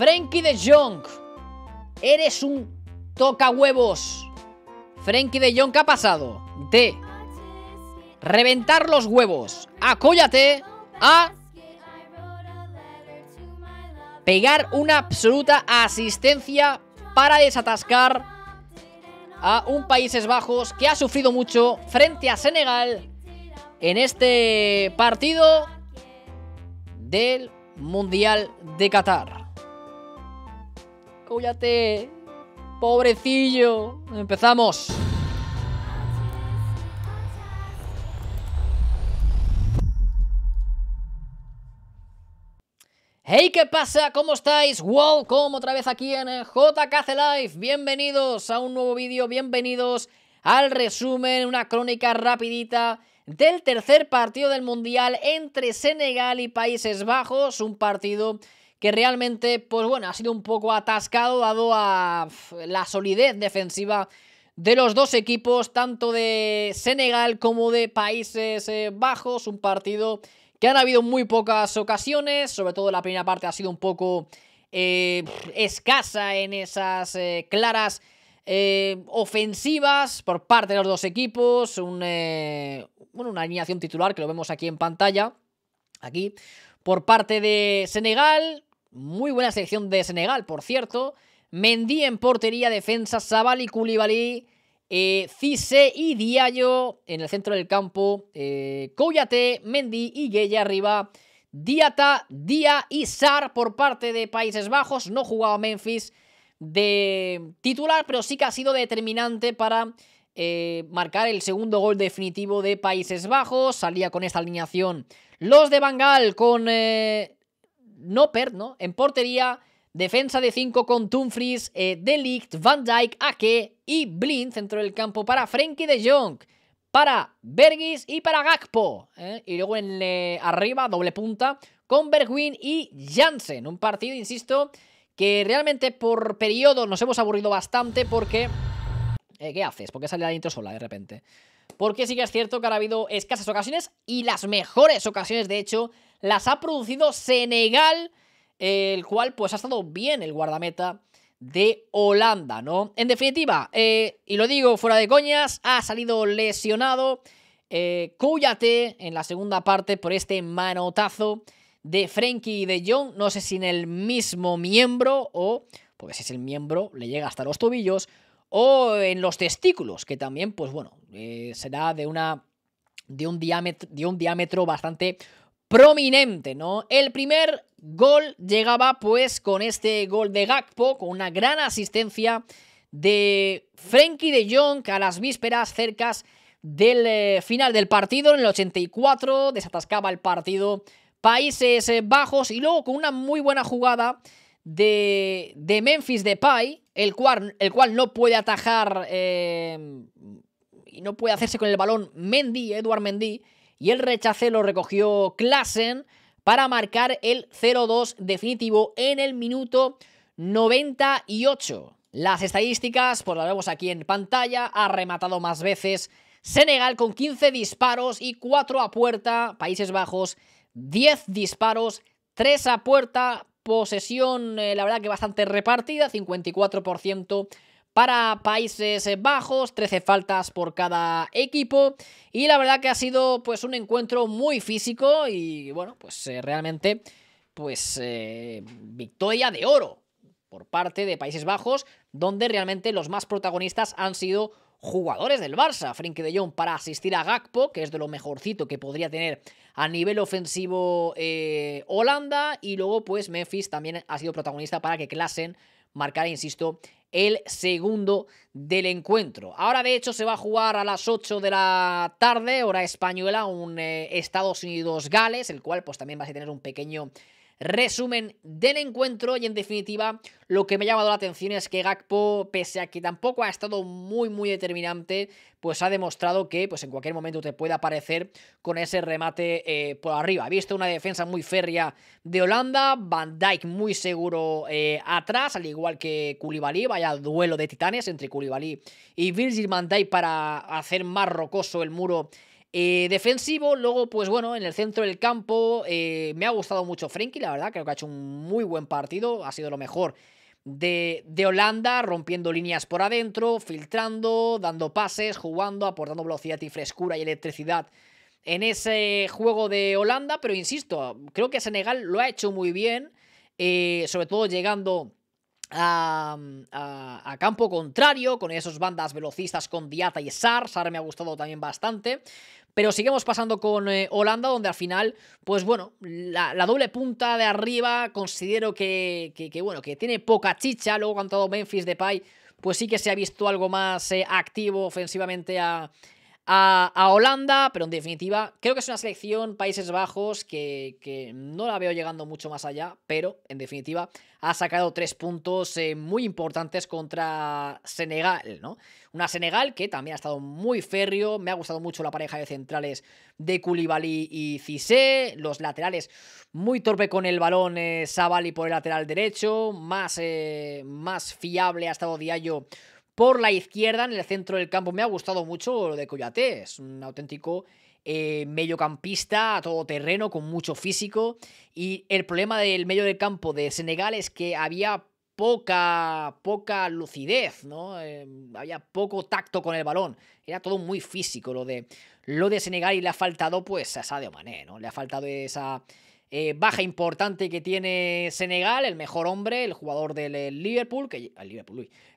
Frankie de Jong. Eres un toca huevos. Frenkie de Jong, ha pasado? De reventar los huevos. Acóllate a pegar una absoluta asistencia para desatascar a un Países Bajos que ha sufrido mucho frente a Senegal en este partido del Mundial de Qatar cúllate. Pobrecillo. Empezamos. Hey, ¿qué pasa? ¿Cómo estáis? Welcome otra vez aquí en JKC Live. Bienvenidos a un nuevo vídeo, bienvenidos al resumen, una crónica rapidita del tercer partido del Mundial entre Senegal y Países Bajos, un partido que realmente, pues bueno, ha sido un poco atascado dado a la solidez defensiva de los dos equipos, tanto de Senegal como de Países eh, Bajos, un partido que han habido muy pocas ocasiones, sobre todo la primera parte ha sido un poco eh, escasa en esas eh, claras ofensivas por parte de los dos equipos, una alineación titular que lo vemos aquí en pantalla, aquí, por parte de Senegal, muy buena selección de Senegal, por cierto. Mendy en portería, defensa, Sabal y Koulibaly. Eh, Cise y Diallo en el centro del campo. Eh, Koyate, Mendy y Gueye arriba. Diata, Dia y Sar por parte de Países Bajos. No jugaba Memphis de titular, pero sí que ha sido determinante para eh, marcar el segundo gol definitivo de Países Bajos. Salía con esta alineación los de Bangal con eh, no perd, ¿no? En portería, defensa de 5 con Tumfries, De eh, Delict, Van Dijk, Ake y Blind, centro del campo para Frenkie de Jong, para Bergis y para Gakpo. ¿eh? Y luego en eh, arriba, doble punta, con Bergwin y Jansen. Un partido, insisto, que realmente por periodo nos hemos aburrido bastante porque... ¿Qué haces? ¿Por qué sale la intro sola de repente? Porque sí que es cierto que ahora ha habido escasas ocasiones y las mejores ocasiones, de hecho, las ha producido Senegal, eh, el cual pues ha estado bien el guardameta de Holanda, ¿no? En definitiva, eh, y lo digo fuera de coñas, ha salido lesionado eh, en la segunda parte por este manotazo de y de John. no sé si en el mismo miembro o, porque si es el miembro, le llega hasta los tobillos, o en los testículos, que también, pues bueno, eh, será de una de un, diámetro, de un diámetro bastante prominente, ¿no? El primer gol llegaba pues con este gol de Gakpo, con una gran asistencia de Frenkie de Jong a las vísperas cercas del eh, final del partido, en el 84 desatascaba el partido Países eh, Bajos y luego con una muy buena jugada de, Memphis Depay, el cual, el cual no puede atajar eh, y no puede hacerse con el balón Mendy, Edward Mendy, y el rechace lo recogió Klassen para marcar el 0-2 definitivo en el minuto 98. Las estadísticas, pues las vemos aquí en pantalla, ha rematado más veces Senegal con 15 disparos y 4 a puerta, Países Bajos 10 disparos, 3 a puerta, posesión eh, la verdad que bastante repartida, 54% para Países Bajos, 13 faltas por cada equipo y la verdad que ha sido pues un encuentro muy físico y bueno, pues eh, realmente pues eh, victoria de oro por parte de Países Bajos, donde realmente los más protagonistas han sido jugadores del Barça. Frenkie de Jong para asistir a Gakpo, que es de lo mejorcito que podría tener a nivel ofensivo eh, Holanda. Y luego, pues Memphis también ha sido protagonista para que clasen marcara, insisto, el segundo del encuentro. Ahora de hecho se va a jugar a las 8 de la tarde, hora española, un eh, Estados Unidos-Gales, el cual pues también va a tener un pequeño resumen del encuentro y en definitiva lo que me ha llamado la atención es que Gakpo, pese a que tampoco ha estado muy muy determinante, pues ha demostrado que pues en cualquier momento te puede aparecer con ese remate eh, por arriba. Ha visto una defensa muy férrea de Holanda, Van Dijk muy seguro eh, atrás, al igual que Koulibaly, vaya duelo de titanes entre Koulibaly y Virgil Van Dijk para hacer más rocoso el muro eh, defensivo, luego, pues bueno, en el centro del campo eh, me ha gustado mucho Frenkie, la verdad, creo que ha hecho un muy buen partido, ha sido lo mejor de, Holanda, rompiendo líneas por adentro, filtrando, dando pases, jugando, aportando velocidad y frescura y electricidad en ese juego de Holanda, pero insisto, creo que Senegal lo ha hecho muy bien, eh, sobre todo llegando... A, campo contrario, con esas bandas velocistas con Diata y Sar. Sar me ha gustado también bastante. Pero sigamos pasando con eh, Holanda, donde al final, pues bueno, la, doble punta de arriba considero que, que, bueno, que tiene poca chicha. Luego, cuando todo Memphis Depay, pues sí que se ha visto algo más eh, activo ofensivamente a a, Holanda, pero en definitiva creo que es una selección Países Bajos que, no la veo llegando mucho más allá, pero en definitiva ha sacado tres puntos eh, muy importantes contra Senegal, ¿no? Una Senegal que también ha estado muy férreo, me ha gustado mucho la pareja de centrales de Koulibaly y Cissé, los laterales muy torpe con el balón eh, Savali por el lateral derecho, más, eh, más fiable ha estado Diallo por la izquierda, en el centro del campo, me ha gustado mucho lo de Coyote. Es un auténtico eh, mediocampista a todo terreno, con mucho físico. Y el problema del medio del campo de Senegal es que había poca, poca lucidez, ¿no? Em, había poco tacto con el balón. Era todo muy físico lo de, lo de Senegal y le ha faltado, pues, esa de Mané, ¿no? Le ha faltado esa eh, baja importante que tiene Senegal, el mejor hombre, el jugador del Liverpool, que, el,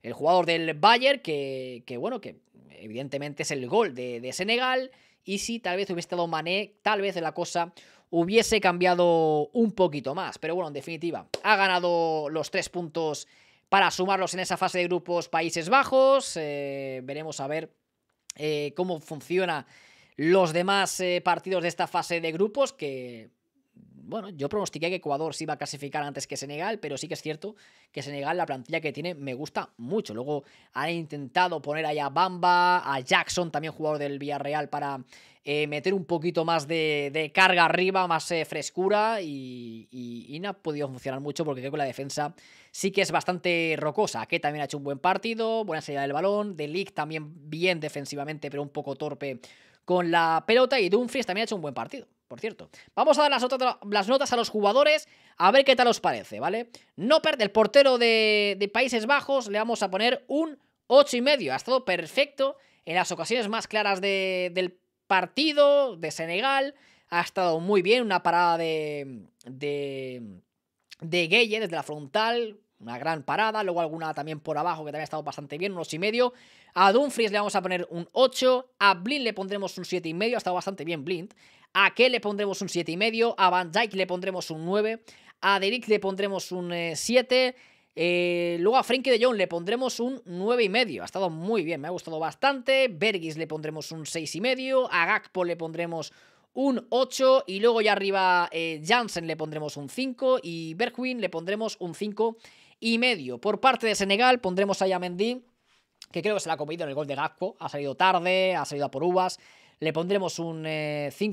el jugador del Bayern, que, que, bueno, que evidentemente es el gol de, Senegal. Y si tal vez hubiese estado Mané, tal vez la cosa hubiese cambiado un poquito más. Pero bueno, en definitiva, ha ganado los tres puntos para sumarlos en esa fase de grupos Países Bajos. Eh, veremos a ver eh, cómo funciona los demás partidos de esta fase de grupos, que bueno, yo pronostiqué que Ecuador se iba a clasificar antes que Senegal, pero sí que es cierto que Senegal, la plantilla que tiene, me gusta mucho. Luego han intentado poner allá a Bamba, a Jackson, también jugador del Villarreal, para eh, meter un poquito más de, carga arriba, más eh, frescura, y, no ha podido funcionar mucho porque creo que la defensa sí que es bastante rocosa. Que también ha hecho un buen partido, buena salida del balón, Delic también bien defensivamente, pero un poco torpe con la pelota, y Dumfries también ha hecho un buen partido por cierto. Vamos a dar las, notas a los jugadores, a ver qué tal os parece, ¿vale? No perde el portero de, Países Bajos, le vamos a poner un 8,5. Ha estado perfecto en las ocasiones más claras del partido, de Senegal. Ha estado muy bien, una parada de, de, de Gueye desde la frontal, una gran parada, luego alguna también por abajo que también ha estado bastante bien, unos y medio. A Dumfries le vamos a poner un 8, a Blind le pondremos un 7 y medio, ha estado bastante bien Blind. A Ke le pondremos un 7 y medio, a Van Dyke le pondremos un 9, a Derrick le pondremos un 7, eh, eh, luego a Frankie de Jong le pondremos un 9 y medio, ha estado muy bien, me ha gustado bastante. Bergis le pondremos un 6 y medio, a Gakpo le pondremos un 8 y luego ya arriba eh, Jansen le pondremos un 5 y Bergwin le pondremos un 5 y medio. Por parte de Senegal pondremos a Yamendi, que creo que se la ha comido en el gol de Gasco. Ha salido tarde, ha salido a por uvas. Le pondremos un 5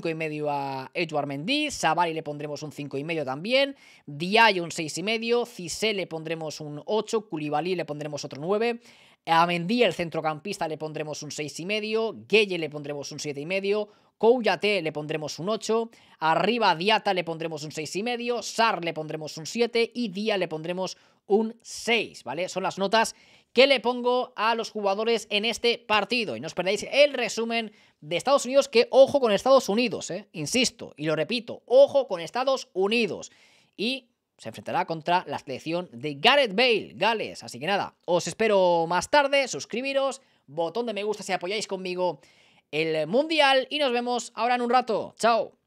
eh, y medio a Edward Mendy, Sabari le pondremos un 5 y medio también, Diallo un 6 y medio, Cissé le pondremos un 8, Koulibaly le pondremos otro 9, a Mendy, el centrocampista, le pondremos un 6,5. Gueye le pondremos un 7,5. Kouyate le pondremos un 8, arriba Diata le pondremos un 6,5, Sar le pondremos un 7 y Día le pondremos un 6, ¿vale? Son las notas que le pongo a los jugadores en este partido. Y no os perdáis el resumen de Estados Unidos, que ojo con Estados Unidos, ¿eh? Insisto y lo repito, ojo con Estados Unidos. Y se enfrentará contra la selección de Gareth Bale, Gales. Así que nada, os espero más tarde, suscribiros, botón de me gusta si apoyáis conmigo el Mundial y nos vemos ahora en un rato. Chao.